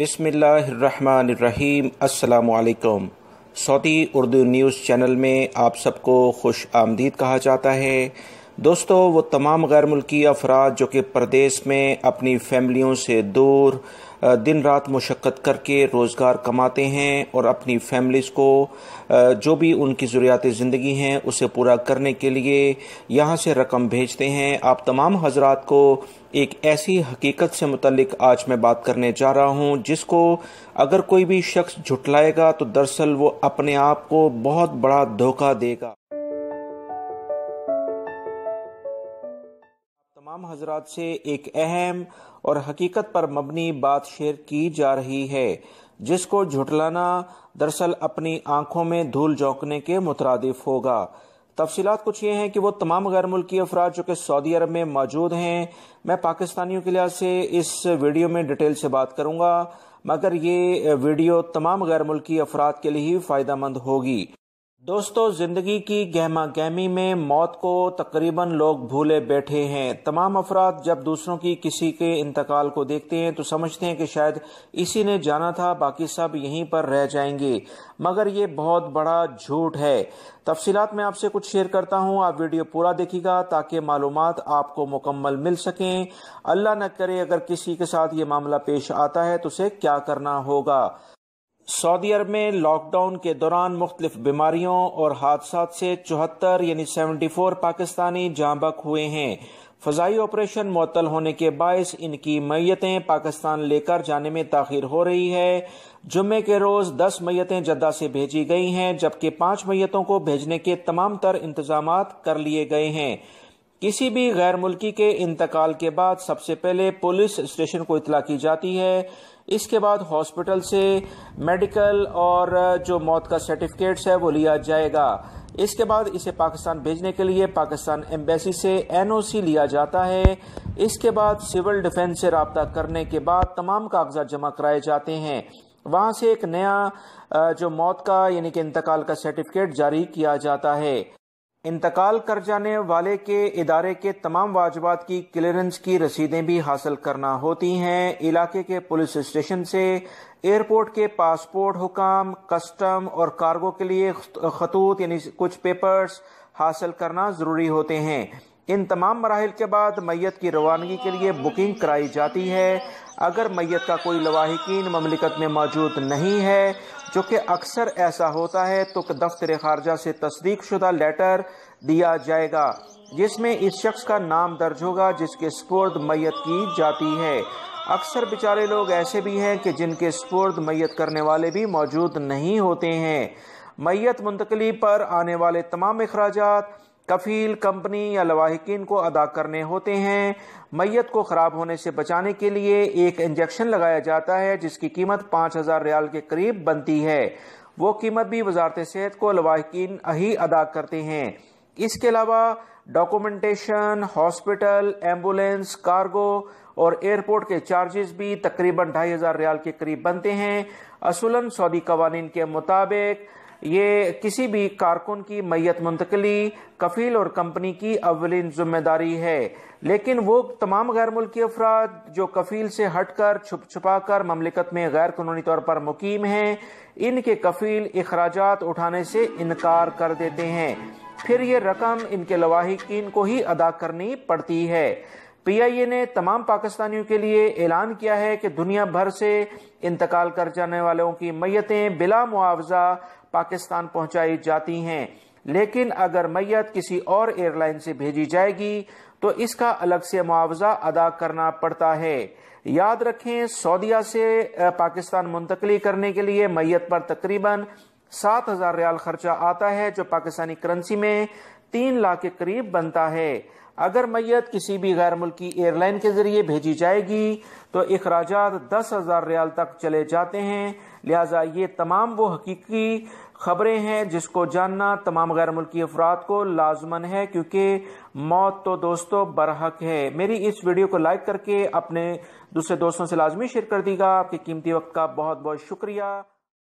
बिसमीम् अल्लाम Saudi Urdu news channel में आप सबको खुश आमदीद कहा जाता है दोस्तों वो तमाम गैर मुल्की अफराद जो कि प्रदेश में अपनी फैमिलियों से दूर दिन रात मशक्क़त करके रोज़गार कमाते हैं और अपनी फैमिलीज़ को जो भी उनकी ज़रूरियात ज़िंदगी हैं उसे पूरा करने के लिए यहाँ से रकम भेजते हैं आप तमाम हजरात को एक ऐसी हकीकत से मुतलिक आज मैं बात करने जा रहा हूँ जिसको अगर कोई भी शख्स झुटलाएगा तो दरअसल वो अपने आप को बहुत बड़ा धोखा देगा तमाम हजरात से एक अहम और हकीकत पर मबनी बात शेयर की जा रही है जिसको झुटलाना दरअसल अपनी आंखों में धूल झोंकने के मुतरद होगा तफसीत कुछ ये हैं कि वो तमाम गैर मुल्की अफराद जो कि सऊदी अरब में मौजूद हैं मैं पाकिस्तानियों के लिहाज से इस वीडियो में डिटेल से बात करूंगा मगर ये वीडियो तमाम गैर मुल्की अफराद के लिए ही फ़ायदा मंद होगी दोस्तों ज़िंदगी की गहमा गहमी में मौत को तकरीबन लोग भूले बैठे हैं तमाम अफराद जब दूसरों की किसी के इंतकाल को देखते हैं तो समझते हैं कि शायद इसी ने जाना था बाकी सब यहीं पर रह जाएंगे मगर ये बहुत बड़ा झूठ है तफसीत में आपसे कुछ शेयर करता हूँ आप वीडियो पूरा देखिएगा ताकि मालूम आपको मुकम्मल मिल सकें अल्लाह न करे अगर किसी के साथ ये मामला पेश आता है तो उसे क्या करना होगा सऊदी अरब में लॉकडाउन के दौरान मुख्तलिफ बीमारियों और हादसा से चौहत्तर यानी सेवेंटी फोर पाकिस्तानी बक हुए हैं फजाई ऑपरेशन मअतल होने के बायस इनकी मैयतें पाकिस्तान लेकर जाने में ताखिर हो रही है जुम्मे के रोज दस मैतें जद्दा से भेजी गई हैं जबकि पांच मैतों को भेजने के तमाम तर इंतजाम कर लिए गए हैं किसी भी गैर मुल्की के इंतकाल के बाद सबसे पहले पुलिस स्टेशन को इतला की जाती है इसके बाद हॉस्पिटल से मेडिकल और जो मौत का सर्टिफिकेट्स है वो लिया जाएगा इसके बाद इसे पाकिस्तान भेजने के लिए पाकिस्तान एम्बेसी से एनओसी लिया जाता है इसके बाद सिविल डिफेंस से रबता करने के बाद तमाम कागजात जमा कराए जाते हैं वहां से एक नया जो मौत का यानी कि इंतकाल का सर्टिफिकेट जारी किया जाता है इंतकाल कर जाने वाले के इदारे के तमाम वाजबात की क्लियरेंस की रसीदें भी हासिल करना होती हैं इलाके के पुलिस स्टेशन से एयरपोर्ट के पासपोर्ट हुकाम कस्टम और कार्गो के लिए खतूत यानी कुछ पेपर्स हासिल करना ज़रूरी होते हैं इन तमाम मराहल के बाद मैत की रवानगी के लिए बुकिंग कराई जाती है अगर मैत का कोई लवाहकिन ममलिकत में मौजूद नहीं है जो कि अक्सर ऐसा होता है तो दफ्तर खारजा से तस्दीक शुदा लेटर दिया जाएगा जिसमें इस शख्स का नाम दर्ज होगा जिसके स्पोर्द मैत की जाती है अक्सर बेचारे लोग ऐसे भी हैं कि जिनके स्पोर्द मैत करने वाले भी मौजूद नहीं होते हैं मैत मुंतकली पर आने वाले तमाम अखराजात कफील कंपनी या लवाहिकीन को अदा करने होते हैं मैयत को ख़राब होने से बचाने के लिए एक इंजेक्शन लगाया जाता है जिसकी कीमत पांच हज़ार रियाल के करीब बनती है वो कीमत भी वजारत सेहत को लवाहिकीन ही अदा करते हैं इसके अलावा डॉक्यूमेंटेशन हॉस्पिटल एम्बुलेंस कार्गो और एयरपोर्ट के चार्जेस भी तकरीबन ढाई हज़ार रियाल के करीब बनते हैं असूलन सऊदी कवानीन के मुताबिक ये किसी भी कारकुन की मैयत मुंतकली कफील और कंपनी की अवलिन जिम्मेदारी है लेकिन वो तमाम गैर मुल्की अफराद जो कफील से हटकर छुप छुपा कर ममलिकत में गैर कानूनी तौर पर मुकीम हैं इनके कफील अखराज उठाने से इनकार कर देते हैं फिर ये रकम इनके लवाहिकीन को ही अदा करनी पड़ती है पीआईए ने तमाम पाकिस्तानियों के लिए ऐलान किया है कि दुनिया भर से इंतकाल कर जाने वालों की मैयतें बिला मुआवजा पाकिस्तान पहुंचाई जाती हैं लेकिन अगर मैयत किसी और एयरलाइन से भेजी जाएगी तो इसका अलग से मुआवजा अदा करना पड़ता है याद रखें सऊदिया से पाकिस्तान मुंतकली करने के लिए मैयत पर तकरीबन सात हजार रियाल खर्चा आता है जो पाकिस्तानी करेंसी में तीन लाख के करीब बनता है अगर मैयत किसी भी गैर मुल्की एयरलाइन के जरिए भेजी जाएगी तो अखराज दस हजार रियाल तक चले जाते हैं लिहाजा ये तमाम वो हकीकी खबरें हैं जिसको जानना तमाम गैर मुल्की अफराद को लाजमन है क्योंकि मौत तो दोस्तों बरहक है मेरी इस वीडियो को लाइक करके अपने दूसरे दोस्तों से लाजमी शेयर कर दीगा आपके कीमती वक्त का बहुत बहुत शुक्रिया